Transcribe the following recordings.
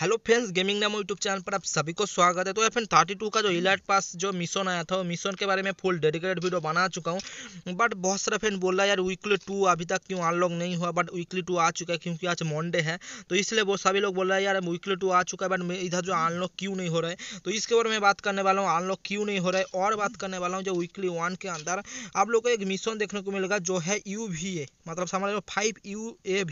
hello friends gaming Namo YouTube channel पर आप सभी को स्वागत है तो एफ एन थर्टी टू का जो इलाट पास जो मिशन आया था वो मिशन के बारे में फुल डेडिकेटेड वीडियो बना चुका हूँ बट बहुत सारा फ्रेंड बोल रहा है यार वीकली टू अभी तक क्यों अनलॉक नहीं हुआ बट वीकली टू आ चुका है क्योंकि आज मंडे है तो इसलिए वो सभी लोग बोल रहे हैं यार वीकली टू आ चुका है बट इधर जो अनलॉक क्यों नहीं हो रहा है तो इसके बारे में बात करने वाला हूँ अनलॉक क्यों नहीं हो रहा है और बात करने वाला हूँ जो वीकली वन के अंदर आप लोग को एक मिशन देखने को मिलेगा जो है यू वी ए मतलब समझ लो फाइव यू ए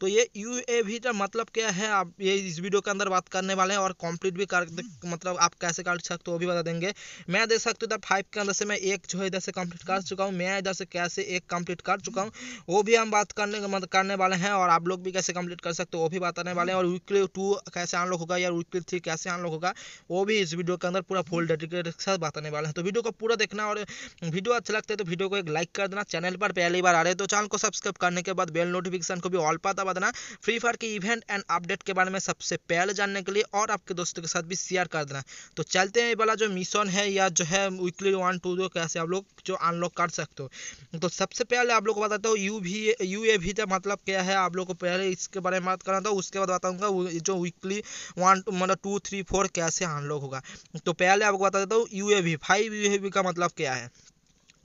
तो ये यू ए का मतलब क्या है आप ये इस वीडियो के अंदर बात करने वाले हैं और कंप्लीट भी कर मतलब आप कैसे कर सकते हो वो भी बता देंगे मैं देख सकते हो इधर फाइव के अंदर से मैं एक जो है इधर से कंप्लीट कर चुका हूँ मैं इधर से कैसे एक कंप्लीट कर चुका हूँ वो भी हम बात करने मतलब करने वाले हैं और आप लोग भी कैसे कंप्लीट कर सकते हो वो भी बताने वाले हैं और वीकली टू कैसे अनलॉक होगा या वीकली थ्री कैसे अनलॉक होगा वो भी इस वीडियो के अंदर पूरा फुल डेडिकेट के साथ बताने वाले हैं तो वीडियो को पूरा देखना और वीडियो अच्छा लगता है तो वीडियो को एक लाइक कर देना चैनल पर पहली बार आ रहे तो चैनल को सब्सक्राइब करने के बाद बेल नोटिफिकेशन को भी ऑल पता बताना फ्री फायर के इवेंट एंड अपडेट के बारे में सबसे पहले जानने के लिए और आपके दोस्तों के साथ भी शेयर कर देना तो चलते हैं वाला जो मिशन है या जो है वीकली वन टू जो कैसे आप लोग जो अनलॉक कर सकते हो तो सबसे पहले आप लोग को बताता हूँ यू भी यू ए भी का मतलब क्या है आप लोग को पहले इसके बारे में बात करना था उसके बाद बताऊँगा जो वीकली वन मतलब टू थ्री फोर कैसे अनलॉक होगा तो पहले आपको बता देता हूँ यू ए भी फाइव यू ए भी का मतलब क्या है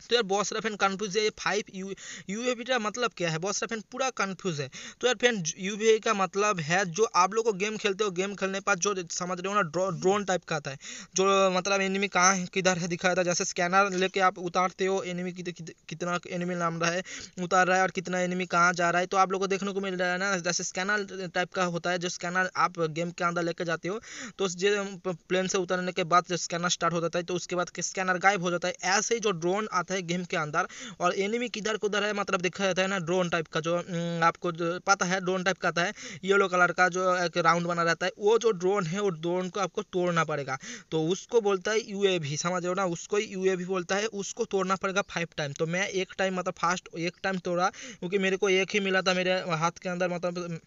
तो यार बॉस रफेन कन्फ्यूज है ये फाइव यू यू का मतलब क्या है बॉस रफेन पूरा कन्फ्यूज है तो यार फ्रेंड यू का मतलब है जो आप लोग को गेम खेलते हो गेम खेलने के बाद जो समझ रहे हो ना ड्रोन टाइप का आता है जो मतलब एनिमी कहाँ किधर है दिखाया था जैसे स्कैनर लेके आप उतारते हो एनिमी कि, कि, कितना एनिमी नाम रहा है उतार रहा है और कितना एनिमी कहाँ जा रहा है तो आप लोग को देखने को मिल रहा है ना जैसे स्कैनर टाइप का होता है जो स्कैनर आप गेम के अंदर लेके जाते हो तो जो प्लेन से उतरने के बाद जो स्कैनर स्टार्ट हो जाता है तो उसके बाद स्कैनर गायब हो जाता है ऐसे ही जो ड्रोन आता जाता है गेम के अंदर और एनिमी किधर कुधर है मतलब दिखा जाता है ना ड्रोन टाइप का जो हम्म, आपको जो पता है ड्रोन टाइप का आता तो है येलो कलर का जो एक राउंड बना रहता है वो जो ड्रोन है वो ड्रोन को आपको तोड़ना पड़ेगा तो उसको बोलता है यू समझ रहे हो ना उसको यू बोलता है उसको तोड़ना पड़ेगा फाइव टाइम तो मैं एक टाइम मतलब फास्ट एक टाइम तोड़ा क्योंकि मेरे को एक ही मिला था मेरे हाथ के अंदर मतलब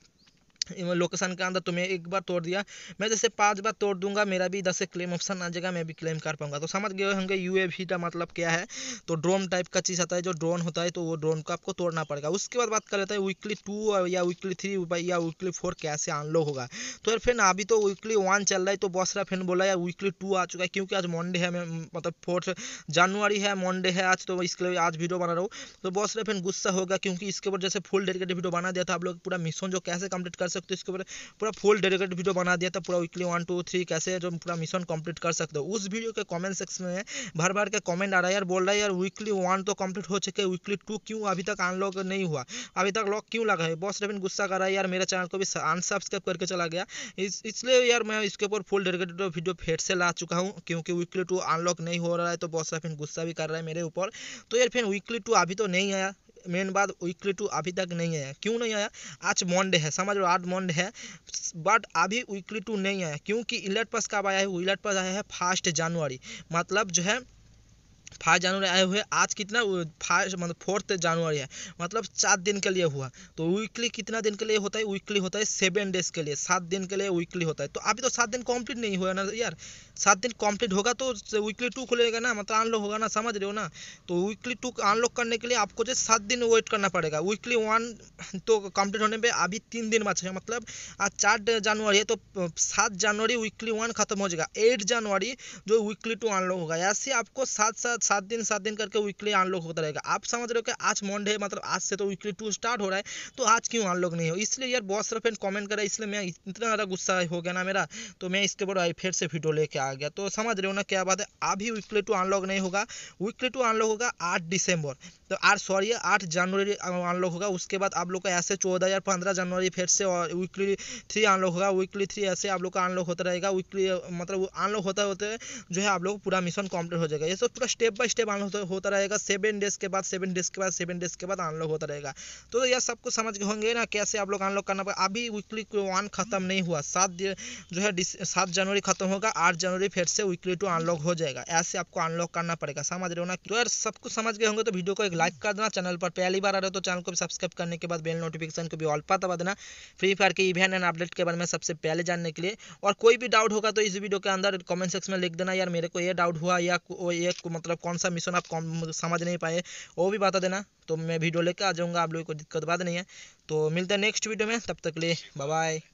लोकेशन के अंदर तुम्हें एक बार तोड़ दिया मैं जैसे पाँच बार तोड़ दूंगा मेरा भी इधर से क्लेम ऑप्शन आ जाएगा मैं भी क्लेम कर पाऊंगा तो समझ गए होंगे यू का मतलब क्या है तो ड्रोन टाइप का चीज़ आता है जो ड्रोन होता है तो वो ड्रोन को आपको तोड़ना पड़ेगा उसके बाद बात कर लेते हैं वीकली टू या वीकली थ्री या वीकली फोर कैसे अनलॉक होगा तो यार फ्रेंड अभी तो वीकली वन चल रहा है तो बॉस का फ्रेंड बोला यार वीकली टू आ चुका है क्योंकि आज मंडे है मैं मतलब फोर्थ जनवरी है मंडे है आज तो इसके लिए आज वीडियो बना रहा हूँ तो बॉस का फ्रेंड गुस्सा होगा क्योंकि इसके ऊपर जैसे फुल डेडिकेटेड वीडियो बना दिया था आप लोग पूरा मिशन जो कैसे कंप्लीट कर सकते सकते हो इसके ऊपर पूरा फुल डेडिकेटेड वीडियो बना दिया था पूरा वीकली वन टू थ्री कैसे जो पूरा मिशन कंप्लीट कर सकते हो उस वीडियो के कमेंट सेक्शन में भर भर के कमेंट आ रहा है यार बोल रहा है यार वीकली वन तो कंप्लीट हो चुके वीकली टू क्यों अभी तक अनलॉक नहीं हुआ अभी तक लॉक क्यों लगा है बॉस रेबिन गुस्सा कर रहा है यार मेरे चैनल को भी अनसब्सक्राइब करके चला गया इसलिए यार मैं इसके ऊपर फुल डेडिकेटेड वीडियो फिर से ला चुका हूँ क्योंकि वीकली टू अनलॉक नहीं हो रहा है तो बॉस रेबिन गुस्सा भी कर रहा है मेरे ऊपर तो यार फिर वीकली टू अभी तो नहीं आया मेन बात वीकली टू तो अभी तक नहीं आया क्यों नहीं आया आज मॉन्डे है समझ लो आज मॉन्डे है बट अभी वीकली टू तो नहीं आया क्योंकि इलेट पास कब आया है इलेट पास आया है फर्स्ट जनवरी मतलब जो है फाइव जनवरी आए हुए आज कितना फाइव मतलब फोर्थ जनवरी है मतलब सात दिन के लिए हुआ तो वीकली कितना दिन के लिए होता है वीकली होता है सेवन डेज के लिए सात दिन के लिए वीकली होता है तो अभी तो सात दिन कंप्लीट नहीं हुआ ना यार सात दिन कंप्लीट होगा तो वीकली टू खुलेगा ना मतलब अनलॉक होगा ना समझ रहे हो ना तो वीकली टू अनलॉक करने के लिए आपको जो सात दिन वेट करना पड़ेगा वीकली वन तो कंप्लीट होने में अभी तीन दिन बचे हैं मतलब आज चार जनवरी है तो सात जनवरी वीकली वन खत्म हो जाएगा एट जनवरी जो वीकली टू अनलॉक होगा ऐसे आपको सात सात सात दिन सात दिन करके वीकली अनलॉक होता रहेगा आप समझ रहे हो कि आज मंडे मतलब आज से तो वीकली टू स्टार्ट हो रहा है तो आज क्यों अनलॉक नहीं हो इसलिए यार बहुत सारा फ्रेंड कॉमेंट करा इसलिए मैं इतना ज़्यादा गुस्सा हो गया ना मेरा तो मैं इसके बाद फिर से वीडियो लेके आ गया तो समझ रहे हो ना क्या बात है अभी वीकली टू अनलॉक नहीं होगा वीकली टू अनलॉक होगा आठ दिसंबर तो आठ सॉरी आठ जनवरी अनलॉक होगा उसके बाद आप लोग का ऐसे चौदह या पंद्रह जनवरी फिर से और वीकली थ्री अनलॉक होगा वीकली थ्री ऐसे आप लोग का अनलॉक होता रहेगा वीकली मतलब अनलॉक होता होते जो है आप लोग पूरा मिशन कंप्लीट हो जाएगा ये सब पूरा स्टेप बाई स्टेप अनलॉक होता रहेगा सेवन डेज के बाद सेवन डेज के बाद सेवन डेज के बाद अनलॉक होता रहेगा तो यह सबको समझ गए होंगे ना कैसे आप लोग अनलॉक करना पड़ेगा अभी वीकली वन खत्म नहीं हुआ सात जो है सात जनवरी खत्म होगा आठ जनवरी फिर से वीकली टू अनलॉक हो जाएगा ऐसे आपको अनलॉक करना पड़ेगा समझ रहे हो ना तो यार सब कुछ समझ गए होंगे तो वीडियो को एक लाइक कर देना चैनल पर पहली बार आ रहे हो तो चैनल को भी सब्सक्राइब करने के बाद बेल नोटिफिकेशन को भी ऑल पर दबा देना फ्री फायर के इवेंट एंड अपडेट के बारे में सबसे पहले जानने के लिए और कोई भी डाउट होगा तो इस वीडियो के अंदर कॉमेंट सेक्शन में लिख देना यार मेरे को ये डाउट हुआ या ये मतलब कौन सा मिशन आप कौन समझ नहीं पाए वो भी बता देना तो मैं वीडियो लेकर आ जाऊँगा आप लोगों को दिक्कत बात नहीं है तो मिलते हैं नेक्स्ट वीडियो में तब तक ले बाय